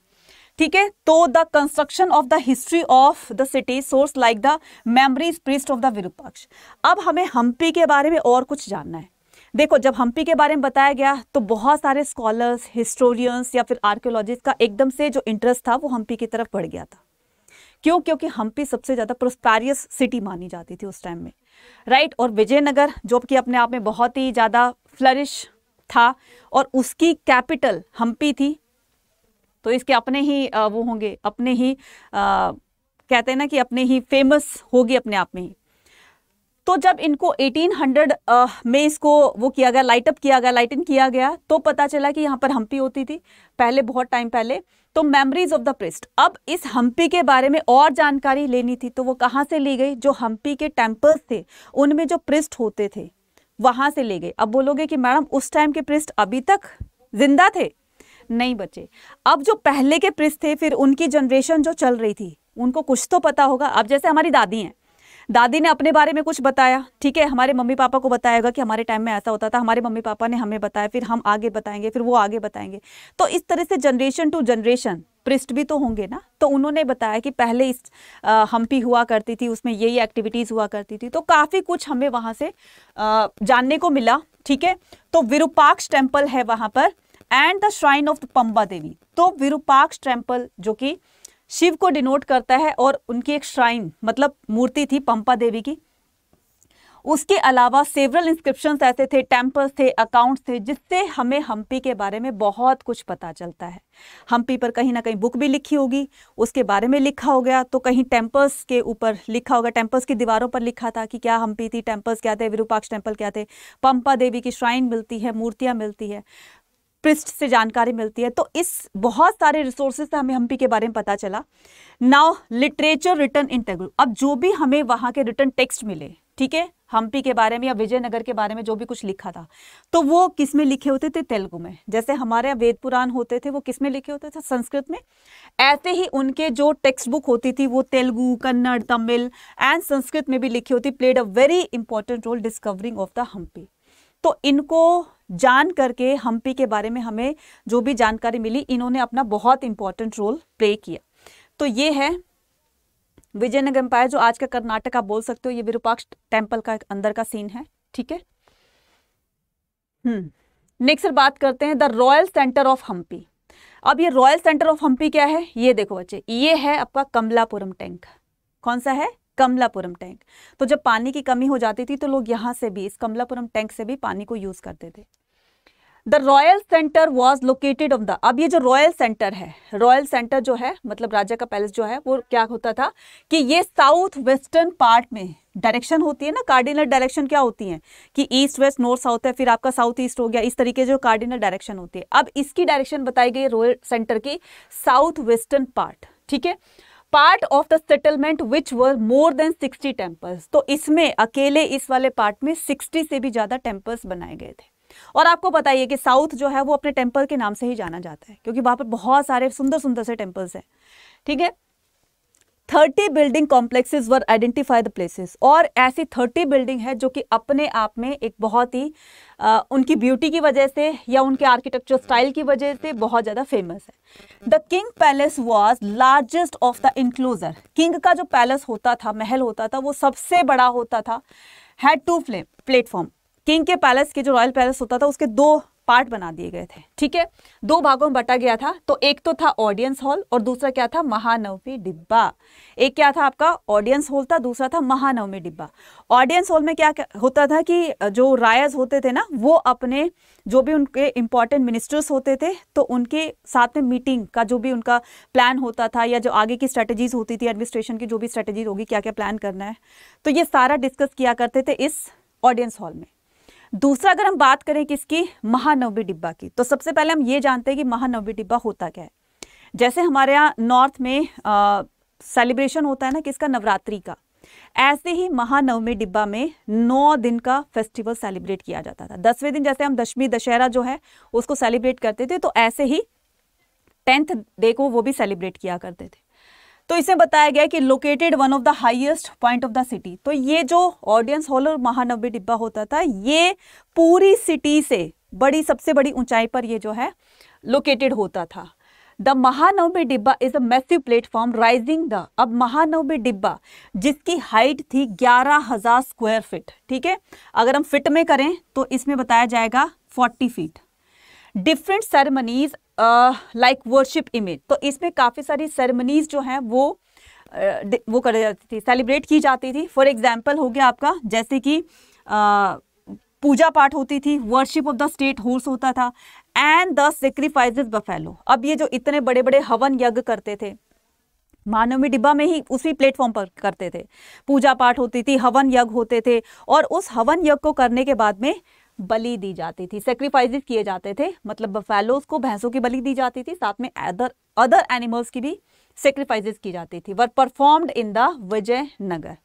ठीक है तो the construction of the history of the city source like the memories priest of the Virupaksha अब हमें हम्पी के बारे में और कुछ जानना है देखो जब हम्पी के बारे में बताया गया तो बहुत सारे स्कॉलर्स हिस्टोरियंस या फिर आर्कियोलॉजिस्ट का एकदम से जो इंटरेस्ट था वो हम्पी की तरफ बढ़ गया था क्यों क्योंकि हम्पी सबसे ज़्यादा प्रोस्पैरियस सिटी मानी जाती थी उस टाइम में राइट और विजयनगर जो कि अपने आप में बहुत ही ज़्यादा फ्लरिश था और उसकी कैपिटल हम्पी थी तो इसके अपने ही वो होंगे अपने ही आ, कहते हैं ना कि अपने ही फेमस होगी अपने आप में ही तो जब इनको 1800 आ, में इसको वो किया गया लाइटअप किया गया लाइटिंग किया गया तो पता चला कि यहाँ पर हम्पी होती थी पहले बहुत टाइम पहले तो मेमरीज ऑफ द प्रिस्ट अब इस हम्पी के बारे में और जानकारी लेनी थी तो वो कहाँ से ली गई जो हम्पी के टेम्पल्स थे उनमें जो प्रिस्ट होते थे वहाँ से ले गए अब बोलोगे कि मैडम उस टाइम के प्रिस्ट अभी तक जिंदा थे नहीं बचे अब जो पहले के प्रिस थे फिर उनकी जनरेशन जो चल रही थी उनको कुछ तो पता होगा अब जैसे हमारी दादी हैं दादी ने अपने बारे में कुछ बताया ठीक है हमारे मम्मी पापा को बताया होगा कि हमारे टाइम में ऐसा होता था हमारे मम्मी पापा ने हमें बताया फिर हम आगे बताएंगे फिर वो आगे बताएंगे तो इस तरह से जनरेशन टू जनरेशन पृष्ठ भी तो होंगे ना तो उन्होंने बताया कि पहले इस हम्पी हुआ करती थी उसमें यही एक्टिविटीज़ हुआ करती थी तो काफ़ी कुछ हमें वहाँ से जानने को मिला ठीक है तो विरूपाक्ष टेम्पल है वहाँ पर and the shrine of the Pampa Devi तो विरूपाक्ष टेम्पल जो कि शिव को डिनोट करता है और उनकी एक श्राइन मतलब मूर्ति थी पंपा देवी की उसके अलावा सेवरल इंस्क्रिप्शन ऐसे थे टेम्पल्स थे अकाउंट्स थे जिससे हमें हम्पी के बारे में बहुत कुछ पता चलता है हम्पी पर कहीं ना कहीं बुक भी लिखी होगी उसके बारे में लिखा हो गया तो कहीं टेम्पल्स के ऊपर लिखा होगा टेम्पल्स की दीवारों पर लिखा था कि क्या हम्पी थी टेम्पल्स क्या थे विरूपाक्ष टेम्पल क्या थे पंपा देवी की श्राइन मिलती है मूर्तियाँ मिलती है पृष्ठ से जानकारी मिलती है तो इस बहुत सारे रिसोर्सेज से हमें हम्पी के बारे में पता चला now literature written in Telugu अब जो भी हमें वहाँ के रिटर्न टेक्स्ट मिले ठीक है हम्पी के बारे में या विजयनगर के बारे में जो भी कुछ लिखा था तो वो किस में लिखे होते थे तेलुगु में जैसे हमारे यहाँ वेद पुराण होते थे वो किस में लिखे होते थे संस्कृत में ऐसे ही उनके जो टेक्स्ट बुक होती थी वो तेलुगु कन्नड़ तमिल एंड संस्कृत में भी लिखी होती played a very important role discovering of the Hampi तो इनको जान करके हम्पी के बारे में हमें जो भी जानकारी मिली इन्होंने अपना बहुत इंपॉर्टेंट रोल प्ले किया तो ये है विजयनगर एम्पायर जो आज का कर्नाटक आप बोल सकते हो ये विरूपाक्ष टेम्पल का अंदर का सीन है ठीक है हम्म नेक्स्ट बात करते हैं the royal centre of Hampi अब ये रॉयल सेंटर ऑफ हम्पी क्या है ये देखो बच्चे ये है आपका कमलापुरम टैंक कौन सा है कमलापुरम टैंक तो जब पानी की कमी हो जाती थी तो लोग यहाँ से भी इस कमलापुरम टैंक से भी पानी को यूज करते थे the royal centre was located of the अब ये जो रॉयल सेंटर है रॉयल सेंटर जो है मतलब राजा का पैलेस जो है वो क्या होता था कि ये साउथ वेस्टर्न पार्ट में डायरेक्शन होती है ना कार्डिनल डायरेक्शन क्या होती है कि ईस्ट वेस्ट नॉर्थ साउथ है फिर आपका साउथ ईस्ट हो गया इस तरीके जो कार्डिनल डायरेक्शन होती है अब इसकी डायरेक्शन बताई गई रॉयल सेंटर की साउथ वेस्टर्न पार्ट ठीक है part of the settlement which were more than 60 temples तो इसमें अकेले इस वाले पार्ट में 60 से भी ज़्यादा टेम्पल्स बनाए गए थे और आपको बताइए कि साउथ जो है वो अपने टेम्पल के नाम से ही जाना जाता है क्योंकि वहां पर बहुत सारे सुंदर सुंदर से टेम्पल्स हैं ठीक है thirty building complexes were identify the places और ऐसी थर्टी बिल्डिंग है जो कि अपने आप में एक बहुत ही आ, उनकी ब्यूटी की वजह से या उनके आर्किटेक्चर स्टाइल की वजह से बहुत ज़्यादा फेमस है the king palace was largest of the enclosure king का जो पैलेस होता था महल होता था वो सबसे बड़ा होता था had two flame platform king के पैलेस के जो रॉयल पैलेस होता था उसके दो पार्ट बना दिए गए थे ठीक है दो भागों में बटा गया था तो एक तो था ऑडियंस हॉल और दूसरा क्या था महानवमी डिब्बा एक क्या था आपका ऑडियंस हॉल था दूसरा था महानवमी डिब्बा ऑडियंस हॉल में क्या होता था कि जो रायज होते थे ना वो अपने जो भी उनके इंपॉर्टेंट मिनिस्टर्स होते थे तो उनके साथ में मीटिंग का जो भी उनका प्लान होता था या जो आगे की स्ट्रेटेजीज होती थी एडमिनिस्ट्रेशन की जो भी स्ट्रेटेजीज होगी क्या क्या प्लान करना है तो ये सारा डिस्कस किया करते थे इस ऑडियंस हॉल में दूसरा अगर हम बात करें किसकी महानवमी डिब्बा की तो सबसे पहले हम ये जानते हैं कि महानवमी डिब्बा होता क्या है जैसे हमारे यहाँ नॉर्थ में सेलिब्रेशन होता है ना किसका नवरात्रि का ऐसे ही महानवमी डिब्बा में नौ दिन का फेस्टिवल सेलिब्रेट किया जाता था दसवें दिन जैसे हम दशमी दशहरा जो है उसको सेलिब्रेट करते थे तो ऐसे ही टेंथ डे को वो भी सेलिब्रेट किया करते थे तो इसे बताया गया कि located one of the highest point of the city तो ये जो ऑडियंस हॉल और महानवी डिब्बा होता था ये पूरी सिटी से बड़ी सबसे बड़ी ऊंचाई पर ये जो है लोकेटेड होता था the Mahanavi Dibba is a massive platform rising the अब महानवी डिब्बा जिसकी हाइट थी ग्यारह हजार स्क्वायर फिट ठीक है अगर हम फिट में करें तो इसमें बताया जाएगा forty feet different ceremonies like worship image तो इसमें काफ़ी सारी सेरेमनीज जो हैं वो uh, वो कर जाती थी सेलिब्रेट की जाती थी फॉर एग्जाम्पल हो गया आपका जैसे कि पूजा पाठ होती थी worship of the state horse होता था एंड द ब बफेलो अब ये जो इतने बड़े बड़े हवन यज्ञ करते थे मानव में डिब्बा में ही उसी प्लेटफॉर्म पर करते थे पूजा पाठ होती थी हवन यज्ञ होते थे और उस हवन यज्ञ को करने के बाद में बलि दी जाती थी सेक्रीफाइसेस किए जाते थे मतलब बफेलोज को भैंसों की बलि दी जाती थी साथ में अदर अदर एनिमल्स की भी सेक्रीफाइसेस की जाती थी were performed in the Vijayanagar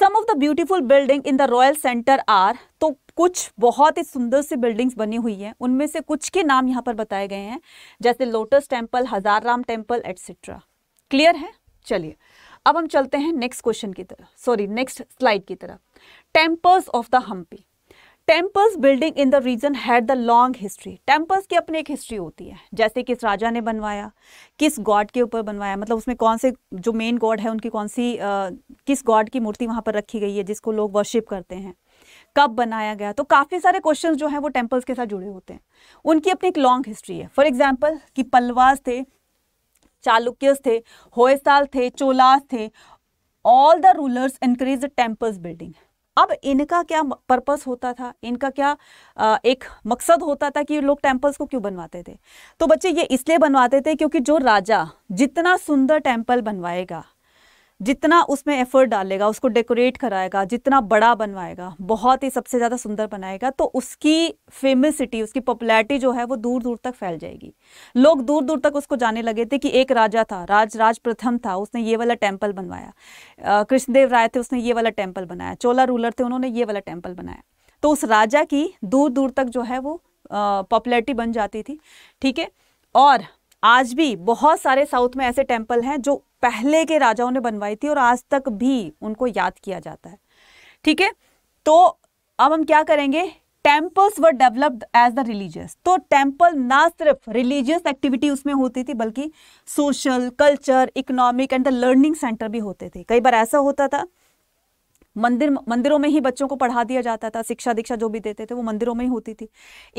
some of the beautiful building in the royal centre are तो कुछ बहुत ही सुंदर सी बिल्डिंग्स बनी हुई हैं उनमें से कुछ के नाम यहाँ पर बताए गए हैं जैसे लोटस टेम्पल हजार राम टेम्पल एट्सेट्रा क्लियर है चलिए अब हम चलते हैं नेक्स्ट क्वेश्चन की तरफ सॉरी नेक्स्ट स्लाइड की तरफ temples of the Hampi temples building in the region had the long history temples की अपनी एक हिस्ट्री होती है जैसे किस राजा ने बनवाया किस गॉड के ऊपर बनवाया मतलब उसमें कौन से जो मेन गॉड है उनकी कौन सी आ, किस गॉड की मूर्ति वहाँ पर रखी गई है जिसको लोग वर्शिप करते हैं कब बनाया गया तो काफ़ी सारे क्वेश्चन जो हैं वो टेम्पल्स के साथ जुड़े होते हैं उनकी अपनी एक लॉन्ग हिस्ट्री है फॉर एग्जाम्पल कि पलवास थे चालुक्यस थे होयसाल थे चोलास थे all the rulers increase temples building अब इनका क्या पर्पस होता था इनका क्या एक मकसद होता था कि लोग टेम्पल्स को क्यों बनवाते थे तो बच्चे ये इसलिए बनवाते थे क्योंकि जो राजा जितना सुंदर टेम्पल बनवाएगा जितना उसमें एफर्ट डालेगा उसको डेकोरेट कराएगा जितना बड़ा बनवाएगा बहुत ही सबसे ज़्यादा सुंदर बनाएगा तो उसकी फेमसिटी उसकी पॉपुलैरिटी जो है वो दूर दूर तक फैल जाएगी लोग दूर दूर तक उसको जाने लगे थे कि एक राजा था राज राज प्रथम था उसने ये वाला टेम्पल बनवाया कृष्णदेव राय थे उसने ये वाला टेम्पल बनाया चोला रूलर थे उन्होंने ये वाला टेम्पल बनाया तो उस राजा की दूर दूर तक जो है वो पॉपुलैरिटी बन जाती थी ठीक है और आज भी बहुत सारे साउथ में ऐसे टेम्पल हैं जो पहले के राजाओं ने बनवाई थी और आज तक भी उनको याद किया जाता है ठीक है तो अब हम क्या करेंगे temples were developed as the religious तो टेम्पल ना सिर्फ रिलीजियस एक्टिविटी उसमें होती थी बल्कि social culture economic and the learning centre भी होते थे कई बार ऐसा होता था मंदिर मंदिरों में ही बच्चों को पढ़ा दिया जाता था शिक्षा दीक्षा जो भी देते थे वो मंदिरों में ही होती थी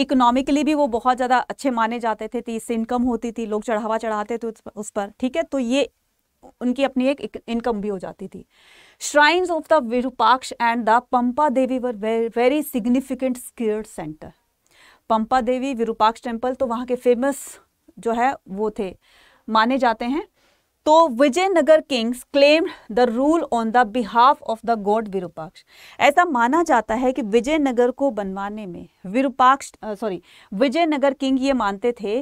इकोनॉमिकली भी वो बहुत ज़्यादा अच्छे माने जाते थे तो इससे इनकम होती थी लोग चढ़ावा चढ़ाते थे उस पर ठीक है तो ये उनकी अपनी एक इनकम भी हो जाती थी shrines of the Virupaksha and the Pampa Devi were very significant skilled centre Pampa Devi Virupaksha temple तो वहाँ के फेमस जो है वो थे माने जाते हैं तो Vijayanagar kings claimed the rule on the behalf of the god Virupaksha ऐसा माना जाता है कि विजयनगर को बनवाने में विरूपाक्ष सॉरी विजयनगर किंग ये मानते थे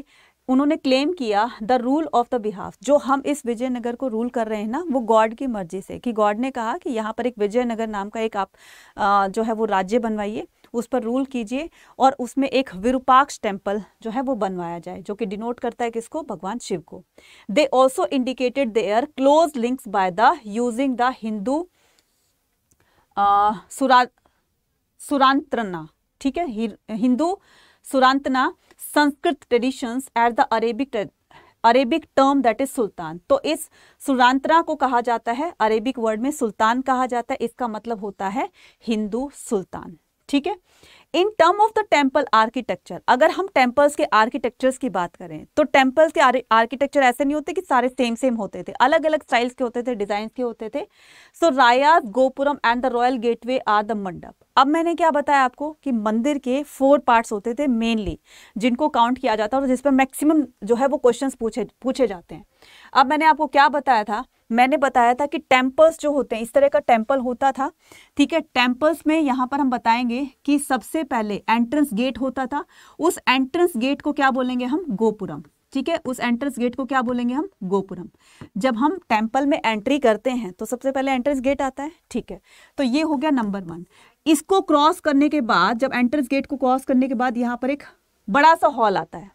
उन्होंने क्लेम किया the rule of the behalf जो हम इस विजयनगर को रूल कर रहे हैं ना वो गॉड की मर्जी से कि गॉड ने कहा कि यहाँ पर एक विजयनगर नाम का एक आप आ, जो है वो राज्य बनवाइए उस पर रूल कीजिए और उसमें एक विरूपाक्ष टेम्पल जो है वो बनवाया जाए जो कि डिनोट करता है किसको भगवान शिव को they also indicated are close links by the using the Hindu Surantana ठीक है Hindu Surantana Sanskrit traditions at the Arabic Arabic term that is sultan तो इस सुरांतरा को कहा जाता है अरेबिक वर्ड में सुल्तान कहा जाता है इसका मतलब होता है हिंदू सुल्तान ठीक है in term of the temple architecture अगर हम टेम्पल्स के आर्किटेक्चर्स की बात करें तो टेम्पल्स के आर्किटेक्चर ऐसे नहीं होते कि सारे सेम सेम होते थे अलग अलग स्टाइल्स के होते थे डिजाइन के होते थे so Rayas gopuram and the royal gateway are the mandap अब मैंने क्या बताया आपको कि मंदिर के फोर पार्ट्स होते थे मेनली जिनको काउंट किया जाता है और जिस पर मैक्सिमम जो है वो क्वेश्चन पूछे पूछे जाते हैं अब मैंने आपको क्या बताया था मैंने बताया था कि टेम्पल्स जो होते हैं इस तरह का टेम्पल होता था ठीक है टेम्पल्स में यहाँ पर हम बताएंगे कि सबसे पहले एंट्रेंस गेट होता था उस एंट्रेंस गेट को क्या बोलेंगे हम गोपुरम ठीक है उस एंट्रेंस गेट को क्या बोलेंगे हम गोपुरम जब हम टेम्पल में एंट्री करते हैं तो सबसे पहले एंट्रेंस गेट आता है ठीक है तो ये हो गया नंबर वन इसको क्रॉस करने के बाद जब एंट्रेंस गेट को क्रॉस करने के बाद यहाँ पर एक बड़ा सा हॉल आता है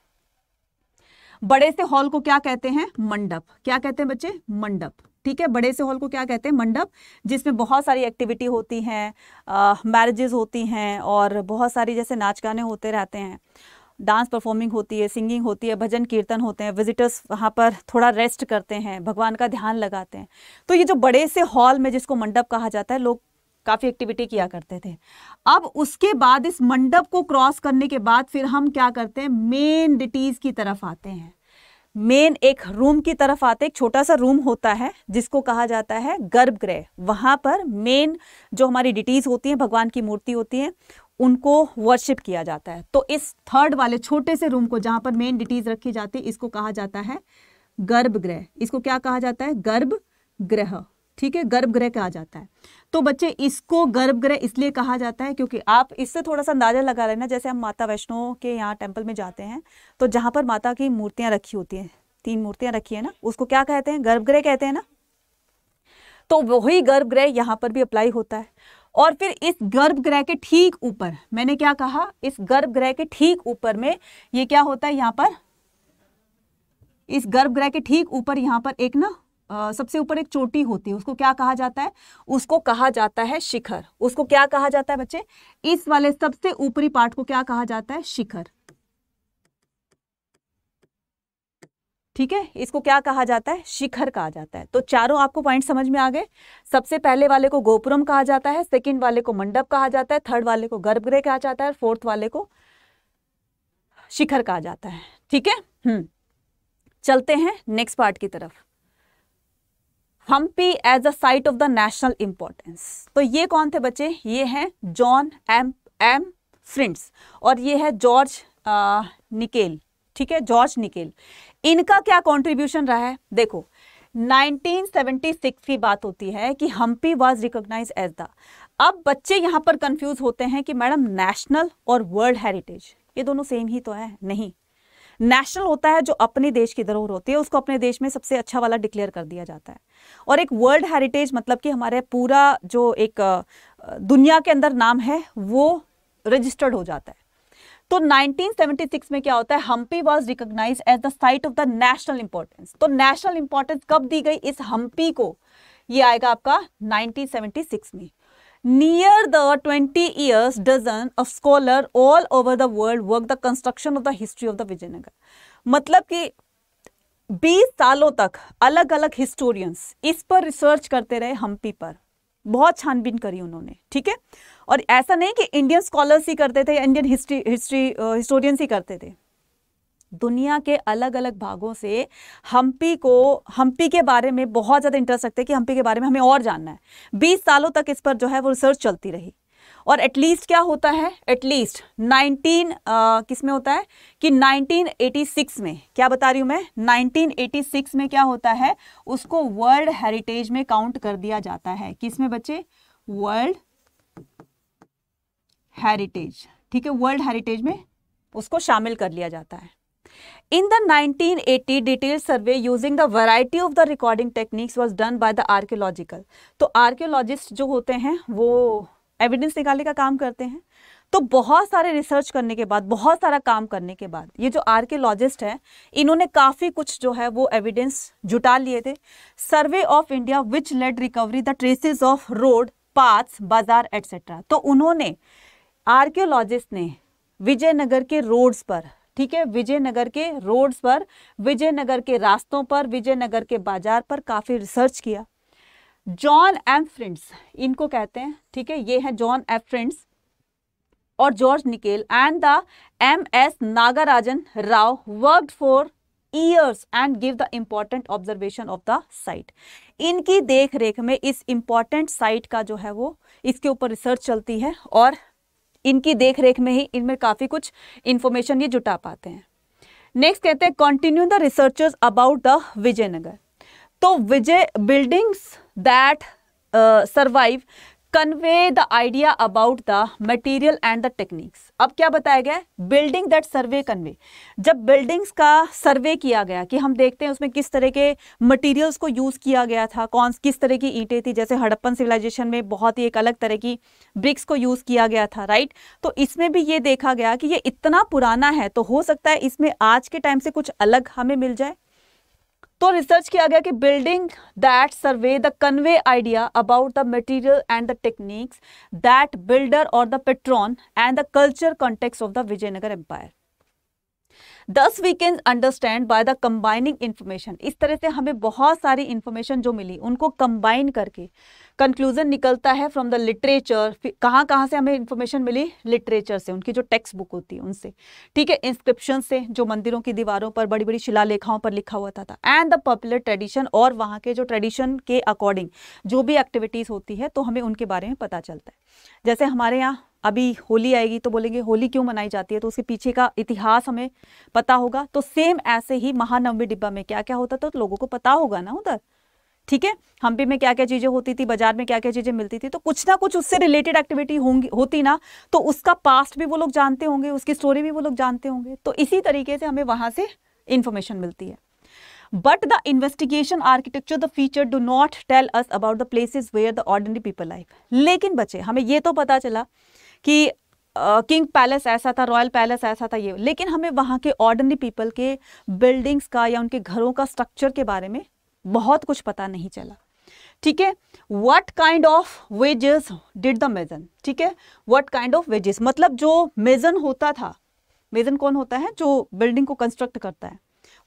बड़े से हॉल को क्या कहते हैं मंडप क्या कहते हैं बच्चे मंडप ठीक है बड़े से हॉल को क्या कहते हैं मंडप जिसमें बहुत सारी एक्टिविटी होती हैं मैरिजेज़ होती हैं और बहुत सारी जैसे नाच गाने होते रहते हैं डांस परफॉर्मिंग होती है सिंगिंग होती है भजन कीर्तन होते हैं विजिटर्स वहाँ पर थोड़ा रेस्ट करते हैं भगवान का ध्यान लगाते हैं तो ये जो बड़े से हॉल में जिसको मंडप कहा जाता है लोग काफ़ी एक्टिविटी किया करते थे अब उसके बाद इस मंडप को क्रॉस करने के बाद फिर हम क्या करते हैं मेन डिटीज़ की तरफ आते हैं मेन एक रूम की तरफ आते एक छोटा सा रूम होता है जिसको कहा जाता है गर्भगृह वहाँ पर मेन जो हमारी डिटीज होती है भगवान की मूर्ति होती है उनको वर्शिप किया जाता है तो इस थर्ड वाले छोटे से रूम को जहाँ पर मेन डिटीज रखी जाती है इसको कहा जाता है गर्भगृह इसको क्या कहा जाता है गर्भगृह ठीक है गर्भगृह कहा जाता है तो बच्चे इसको गर्भगृह इसलिए कहा जाता है क्योंकि आप इससे थोड़ा सा अंदाजा लगा लेना जैसे हम माता वैष्णो के यहाँ टेम्पल में जाते हैं तो जहां पर माता की मूर्तियां रखी होती हैं तीन मूर्तियां रखी है ना उसको क्या कहते हैं गर्भगृह कहते हैं ना तो वही गर्भगृह यहाँ पर भी अप्लाई होता है और फिर इस गर्भगृह के ठीक ऊपर मैंने क्या कहा इस गर्भगृह के ठीक ऊपर में ये क्या होता है यहाँ पर इस गर्भगृह के ठीक ऊपर यहाँ पर एक ना सबसे ऊपर एक चोटी होती है उसको क्या कहा जाता है उसको कहा जाता है शिखर उसको क्या कहा जाता है बच्चे इस वाले सबसे ऊपरी पार्ट को क्या कहा जाता है शिखर ठीक है इसको क्या कहा जाता है शिखर कहा जाता है तो चारों आपको पॉइंट समझ में आ गए सबसे पहले वाले को गोपुरम कहा जाता है सेकंड वाले को मंडप कहा जाता है थर्ड वाले को गर्भगृह कहा जाता है फोर्थ वाले को शिखर कहा जाता है ठीक है हम्म चलते हैं नेक्स्ट पार्ट की तरफ Hampi as a site of the national importance तो ये कौन थे बच्चे ये हैं जॉन एम एम फ्रिंड्स और ये है जॉर्ज निकेल ठीक है जॉर्ज निकेल इनका क्या कंट्रीब्यूशन रहा है देखो 1976 की बात होती है कि Hampi was recognise as the अब बच्चे यहाँ पर कंफ्यूज होते हैं कि मैडम नेशनल और वर्ल्ड हेरिटेज ये दोनों सेम ही तो है नहीं नेशनल होता है जो अपने देश की धरोहर होती है उसको अपने देश में सबसे अच्छा वाला डिक्लेयर कर दिया जाता है और एक वर्ल्ड हेरिटेज मतलब कि हमारे पूरा जो एक दुनिया के अंदर नाम है वो रजिस्टर्ड हो जाता है तो 1976 में क्या होता है Hampi was recognise as the site of the national importance तो नेशनल इंपॉर्टेंस कब दी गई इस हम्पी को ये आएगा आपका 1976 में Near the 20 years, dozen of scholars all over the world worked the construction of the history of the Vijayanagar. मतलब कि 20 सालों तक अलग अलग हिस्टोरियंस इस पर रिसर्च करते रहे हम्पी पर बहुत छानबीन करी उन्होंने ठीक है और ऐसा नहीं कि इंडियन स्कॉलर्स ही करते थे इंडियन हिस्ट्री हिस्ट्री हिस्टोरियंस ही करते थे दुनिया के अलग अलग भागों से हम्पी को हम्पी के बारे में बहुत ज़्यादा इंटरेस्ट रखते हैं कि हम्पी के बारे में हमें और जानना है बीस सालों तक इस पर जो है वो रिसर्च चलती रही और एटलीस्ट क्या होता है एटलीस्ट 19 किसमें किस में होता है कि 1986 में क्या बता रही हूँ मैं 1986 में क्या होता है उसको वर्ल्ड हेरिटेज में काउंट कर दिया जाता है किस में बच्चे वर्ल्ड हेरिटेज ठीक है वर्ल्ड हेरिटेज में उसको शामिल कर लिया जाता है In the 1980, detailed survey using the variety of the recording techniques was done by the archaeological. तो archaeologists जो होते हैं वो evidence निकालने का काम करते हैं तो बहुत सारे रिसर्च करने के बाद बहुत सारा काम करने के बाद ये जो आर्कियोलॉजिस्ट हैं इन्होंने काफ़ी कुछ जो है वो एविडेंस जुटा लिए थे survey of India which led recovery the traces of road paths bazaar etcetera तो उन्होंने आर्कियोलॉजिस्ट ने विजयनगर के रोड्स पर ठीक है विजयनगर के रोड्स पर विजयनगर के रास्तों पर विजयनगर के बाजार पर काफ़ी रिसर्च किया जॉन एम इनको कहते हैं ठीक है ये है जॉन एफ और George Nickel and the M S Nagarajan Rao work for years and give the important observation of the site इनकी देख रेख में इस इम्पॉर्टेंट साइट का जो है वो इसके ऊपर रिसर्च चलती है और इनकी देख रेख में ही इनमें काफ़ी कुछ इन्फॉर्मेशन ये जुटा पाते हैं नेक्स्ट कहते हैं continue the researchers about the Vijayanagar तो Vijay buildings that survive convey the idea about the material and the techniques अब क्या बताया गया बिल्डिंग दैट सर्वे कन्वे जब बिल्डिंग्स का सर्वे किया गया कि हम देखते हैं उसमें किस तरह के मटेरियल्स को यूज़ किया गया था कौन किस तरह की ईंटें थी जैसे हड़प्पन सिविलाइजेशन में बहुत ही एक अलग तरह की ब्रिक्स को यूज़ किया गया था राइट तो इसमें भी ये देखा गया कि ये इतना पुराना है तो हो सकता है इसमें आज के टाइम से कुछ अलग हमें मिल जाए तो रिसर्च किया गया कि building that survey the convey idea about the material and the techniques that builder और the patron and the culture context of the Vijayanagar empire thus we can understand by the combining information इस तरह से हमें बहुत सारी information जो मिली उनको combine करके कंक्लूजन निकलता है फ्रॉम द लिटरेचर कहाँ कहाँ से हमें इन्फॉर्मेशन मिली लिटरेचर से उनकी जो टेक्स्ट बुक होती है उनसे ठीक है इंस्क्रिप्शन से जो मंदिरों की दीवारों पर बड़ी बड़ी शिलालेखाओं पर लिखा हुआ था एंड द पॉपुलर ट्रेडिशन और वहाँ के जो ट्रेडिशन के अकॉर्डिंग जो भी एक्टिविटीज़ होती है तो हमें उनके बारे में पता चलता है जैसे हमारे यहाँ अभी होली आएगी तो बोलेंगे होली क्यों मनाई जाती है तो उसके पीछे का इतिहास हमें पता होगा तो सेम ऐसे ही महानवमी डिब्बा में क्या क्या होता था तो लोगों को पता होगा ना उधर ठीक है हम्पी में क्या क्या चीज़ें होती थी बाजार में क्या क्या चीज़ें मिलती थी तो कुछ ना कुछ उससे रिलेटेड एक्टिविटी होंगी होती ना तो उसका पास्ट भी वो लोग जानते होंगे उसकी स्टोरी भी वो लोग जानते होंगे तो इसी तरीके से हमें वहाँ से इन्फॉर्मेशन मिलती है but the investigation architecture the feature do not tell us about the place where the ordinary people life लेकिन बच्चे हमें ये तो पता चला कि किंग uh, पैलेस ऐसा था रॉयल पैलेस ऐसा था ये लेकिन हमें वहाँ के ऑर्डनरी पीपल के बिल्डिंग्स का या उनके घरों का स्ट्रक्चर के बारे में बहुत कुछ पता नहीं चला ठीक है what kind of wages did the mason ठीक है वट काइंड ऑफ वेजेस मतलब जो मेजन होता था मेजन कौन होता है जो बिल्डिंग को कंस्ट्रक्ट करता है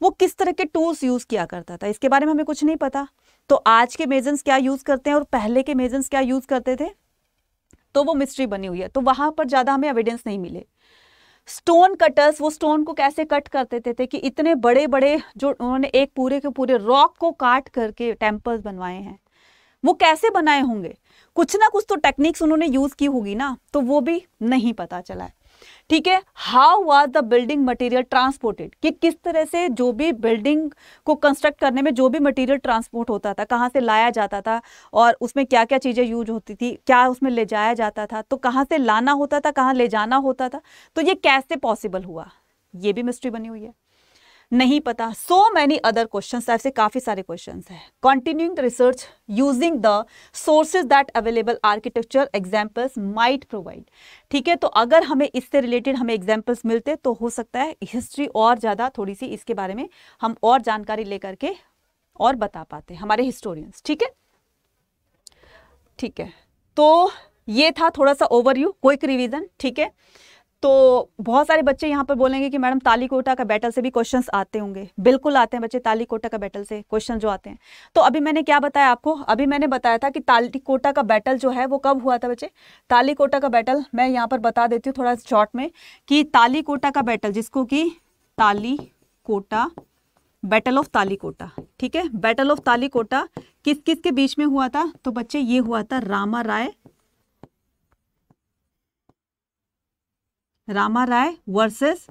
वो किस तरह के टूल्स यूज किया करता था इसके बारे में हमें कुछ नहीं पता तो आज के मेजन क्या यूज करते हैं और पहले के मेजन क्या यूज करते थे तो वो मिस्ट्री बनी हुई है तो वहां पर ज्यादा हमें एविडेंस नहीं मिले स्टोन कटर्स वो स्टोन को कैसे कट कर देते थे कि इतने बड़े बड़े जो उन्होंने एक पूरे के पूरे रॉक को काट करके टेम्पल्स बनवाए हैं वो कैसे बनाए होंगे कुछ ना कुछ तो टेक्निक्स उन्होंने यूज की होगी ना तो वो भी नहीं पता चला है ठीक है how was the building material transported कि किस तरह से जो भी बिल्डिंग को कंस्ट्रक्ट करने में जो भी मटेरियल ट्रांसपोर्ट होता था कहाँ से लाया जाता था और उसमें क्या क्या चीज़ें यूज होती थी क्या उसमें ले जाया जाता था तो कहाँ से लाना होता था कहाँ ले जाना होता था तो ये कैसे पॉसिबल हुआ ये भी मिस्ट्री बनी हुई है नहीं पता सो मैनी अदर क्वेश्चन ऐसे काफ़ी सारे क्वेश्चन है continuing the research using the sources that available architecture examples might provide ठीक है तो अगर हमें इससे रिलेटेड हमें एग्जाम्पल्स मिलते तो हो सकता है हिस्ट्री और ज़्यादा थोड़ी सी इसके बारे में हम और जानकारी लेकर के और बता पाते हमारे हिस्टोरियंस ठीक है ठीक है तो ये था थोड़ा सा ओवरव्यू क्विक रिवीजन ठीक है तो बहुत सारे बच्चे यहाँ पर बोलेंगे कि मैडम ताली कोटा का बैटल से भी क्वेश्चंस आते होंगे बिल्कुल आते हैं बच्चे ताली कोटा का बैटल से क्वेश्चन जो आते हैं तो अभी मैंने क्या बताया आपको अभी मैंने बताया था कि ताली कोटा का बैटल जो है वो कब हुआ था बच्चे ताली कोटा का बैटल मैं यहाँ पर बता देती हूँ थोड़ा शॉर्ट में कि ताली कोटा का बैटल जिसको कि ताली कोटा बैटल ऑफ ताली कोटा ठीक है बैटल ऑफ ताली कोटा किस किस के बीच में हुआ था तो बच्चे ये हुआ था रामा राय रामा राय वर्सेस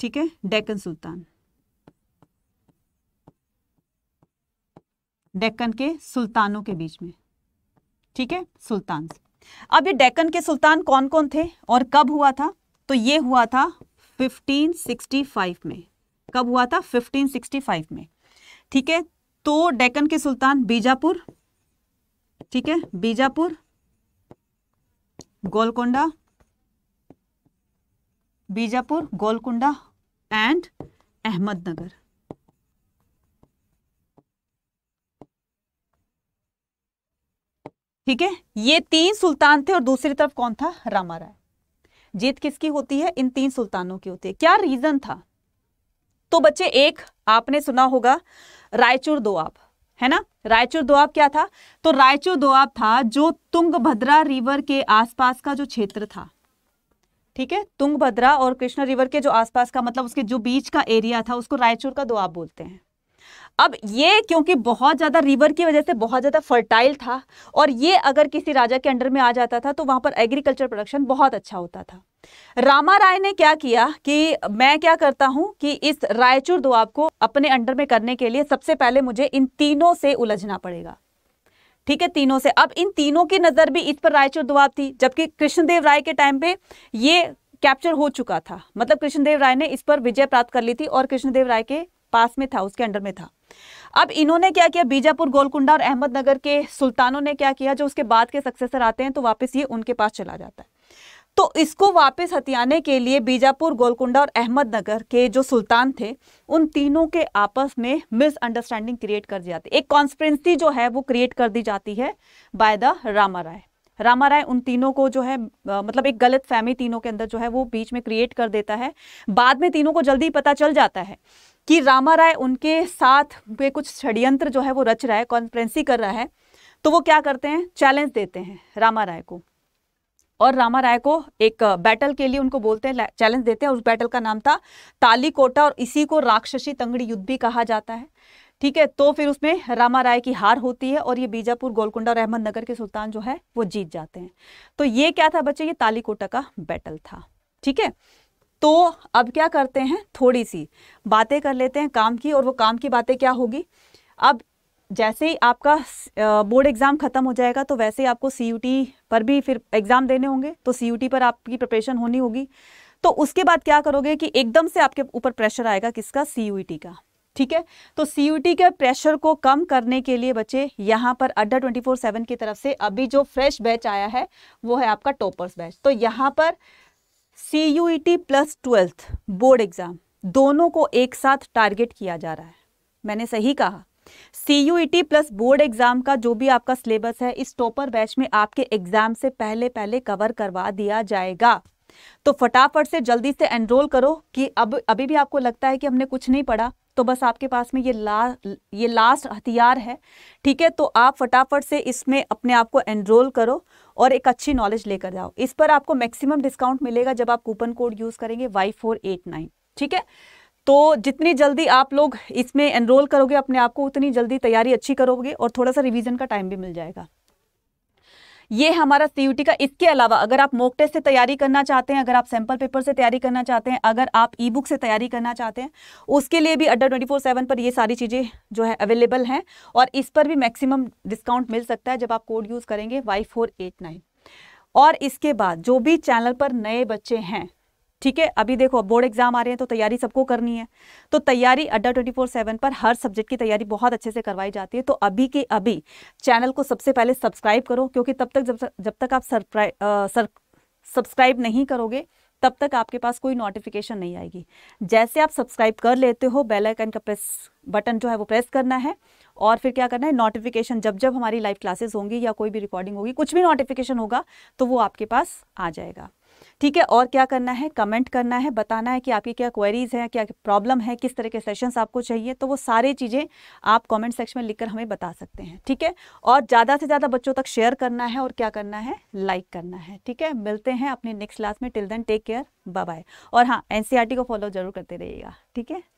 ठीक है डेक्कन सुल्तान डेक्कन के सुल्तानों के बीच में ठीक है सुल्तान अब ये डेक्कन के सुल्तान कौन कौन थे और कब हुआ था तो ये हुआ था 1565 में कब हुआ था 1565 में ठीक है तो डेक्कन के सुल्तान बीजापुर ठीक है बीजापुर गोलकोंडा बीजापुर गोलकुंडा एंड अहमदनगर ठीक है ये तीन सुल्तान थे और दूसरी तरफ कौन था रामा राय जीत किसकी होती है इन तीन सुल्तानों की होती है क्या रीजन था तो बच्चे एक आपने सुना होगा रायचूर दोआब है ना रायचूर दोआब क्या था तो रायचूर दोआब था जो तुंगभद्रा रिवर के आसपास का जो क्षेत्र था ठीक है तुंगभद्रा और कृष्णा रिवर के जो आसपास का मतलब उसके जो बीच का एरिया था उसको रायचूर का दुआब बोलते हैं अब ये क्योंकि बहुत ज़्यादा रिवर की वजह से बहुत ज़्यादा फर्टाइल था और ये अगर किसी राजा के अंडर में आ जाता था तो वहाँ पर एग्रीकल्चर प्रोडक्शन बहुत अच्छा होता था रामा राय ने क्या किया कि मैं क्या करता हूँ कि इस रायचूर दुआब को अपने अंडर में करने के लिए सबसे पहले मुझे इन तीनों से उलझना पड़ेगा ठीक है तीनों से अब इन तीनों की नज़र भी इस पर रायचूर दुआब थी जबकि कृष्णदेव राय के टाइम पे ये कैप्चर हो चुका था मतलब कृष्णदेव राय ने इस पर विजय प्राप्त कर ली थी और कृष्णदेव राय के पास में था उसके अंडर में था अब इन्होंने क्या किया बीजापुर गोलकुंडा और अहमदनगर के सुल्तानों ने क्या किया जो उसके बाद के सक्सेसर आते हैं तो वापस ये उनके पास चला जाता है तो इसको वापस हथियाने के लिए बीजापुर गोलकुंडा और अहमदनगर के जो सुल्तान थे उन तीनों के आपस में मिसअंडरस्टैंडिंग क्रिएट कर दी जाती है एक कॉन्स्परेंसी जो है वो क्रिएट कर दी जाती है बाय द रामा राय रामा राय उन तीनों को जो है मतलब एक गलत फहमी तीनों के अंदर जो है वो बीच में क्रिएट कर देता है बाद में तीनों को जल्दी पता चल जाता है कि रामा राय उनके साथ वे कुछ षड्यंत्र जो है वो रच रहा है कॉन्फ्रेंसी कर रहा है तो वो क्या करते हैं चैलेंज देते हैं रामा राय को और रामा राय को एक बैटल के लिए उनको बोलते हैं चैलेंज देते हैं उस बैटल का नाम था ताली कोटा और इसी को राक्षसी तंगड़ी युद्ध भी कहा जाता है ठीक है तो फिर उसमें रामा राय की हार होती है और ये बीजापुर गोलकुंडा और अहमदनगर के सुल्तान जो है वो जीत जाते हैं तो ये क्या था बच्चे ये तालीकोटा का बैटल था ठीक है तो अब क्या करते हैं थोड़ी सी बातें कर लेते हैं काम की और वो काम की बातें क्या होगी अब जैसे ही आपका बोर्ड एग्ज़ाम ख़त्म हो जाएगा तो वैसे ही आपको सी पर भी फिर एग्ज़ाम देने होंगे तो सी पर आपकी प्रिपरेशन होनी होगी तो उसके बाद क्या करोगे कि एकदम से आपके ऊपर प्रेशर आएगा किसका सी का ठीक है तो सी के प्रेशर को कम करने के लिए बच्चे यहाँ पर अड्डा ट्वेंटी फोर सेवन की तरफ से अभी जो फ्रेश बैच आया है वो है आपका टॉपर्स बैच तो यहाँ पर C U T plus twelfth board exam दोनों को एक साथ टारगेट किया जा रहा है मैंने सही कहा C U E T plus board exam का जो भी आपका सिलेबस है इस टॉपर बैच में आपके एग्जाम से पहले पहले कवर करवा दिया जाएगा तो फटाफट से जल्दी से एनरोल करो कि अब अभी भी आपको लगता है कि हमने कुछ नहीं पढ़ा तो बस आपके पास में ये ला ये लास्ट हथियार है ठीक है तो आप फटाफट से इसमें अपने आप को एनरोल करो और एक अच्छी नॉलेज लेकर जाओ इस पर आपको मैक्सिमम डिस्काउंट मिलेगा जब आप कूपन कोड यूज़ करेंगे वाई फोर एट नाइन ठीक है तो जितनी जल्दी आप लोग इसमें एनरोल करोगे अपने आप को उतनी जल्दी तैयारी अच्छी करोगे और थोड़ा सा रिवीजन का टाइम भी मिल जाएगा ये हमारा सी का इसके अलावा अगर आप मॉक टेस्ट से तैयारी करना चाहते हैं अगर आप सैंपल पेपर से तैयारी करना चाहते हैं अगर आप ई बुक से तैयारी करना चाहते हैं उसके लिए भी अड्डा ट्वेंटी फोर सेवन पर ये सारी चीज़ें जो है अवेलेबल हैं और इस पर भी मैक्सिमम डिस्काउंट मिल सकता है जब आप कोड यूज़ करेंगे वाई फोर एट नाइन और इसके बाद जो भी चैनल पर नए बच्चे हैं ठीक है अभी देखो बोर्ड एग्जाम आ रहे हैं तो तैयारी सबको करनी है तो तैयारी अड्डा ट्वेंटी फोर सेवन पर हर सब्जेक्ट की तैयारी बहुत अच्छे से करवाई जाती है तो अभी के अभी चैनल को सबसे पहले सब्सक्राइब करो क्योंकि तब तक जब जब तक आप सब्सक्राइब नहीं करोगे तब तक आपके पास कोई नोटिफिकेशन नहीं आएगी जैसे आप सब्सक्राइब कर लेते हो बेल आइकन का प्रेस बटन जो है वो प्रेस करना है और फिर क्या करना है नोटिफिकेशन जब जब हमारी लाइव क्लासेस होंगी या कोई भी रिकॉर्डिंग होगी कुछ भी नोटिफिकेशन होगा तो वो आपके पास आ जाएगा ठीक है और क्या करना है कमेंट करना है बताना है कि आपकी क्या क्वेरीज है क्या प्रॉब्लम है किस तरह के सेशंस आपको चाहिए तो वो सारी चीज़ें आप कमेंट सेक्शन में लिखकर हमें बता सकते हैं ठीक है और ज़्यादा से ज़्यादा बच्चों तक शेयर करना है और क्या करना है लाइक करना है ठीक है मिलते हैं अपने नेक्स्ट क्लास में till then take care bye और हाँ एन e को फॉलो जरूर करते रहिएगा ठीक है